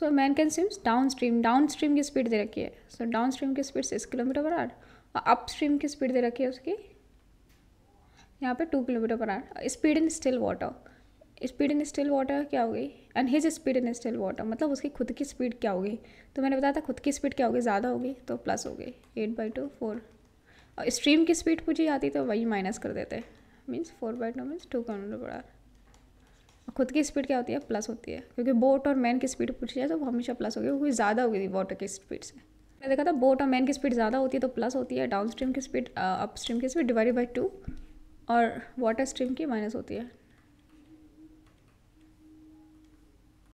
so man can swims downstream downstream की speed दे रखी है सो डाउन स्ट्रीम की speed six kilometre per hour और अप स्ट्रीम की स्पीड दे रखी है उसकी यहाँ पे two kilometre per hour speed in still water speed in still water क्या होगी and his speed in still water मतलब उसकी खुद की स्पीड क्या होगी तो मैंने बताया था खुद की स्पीड क्या होगी ज़्यादा होगी तो प्लस हो गई एट बाई टू फोर और स्ट्रीम की स्पीड पूछी जाती तो वही माइनस कर देते means four by two means two kilometre per hour खुद की स्पीड क्या होती है प्लस होती है क्योंकि बोट और मैन की स्पीड पूछी जाए तो वो हमेशा प्लस होगी क्योंकि ज़्यादा होगी वाटर की स्पीड से मैंने देखा था बोट और मैन की स्पीड ज़्यादा होती है तो प्लस होती है डाउन स्ट्रीम की स्पीड अप स्ट्रीम की स्पीड डिवाइड बाई टू और वाटर स्ट्रीम की माइनस होती है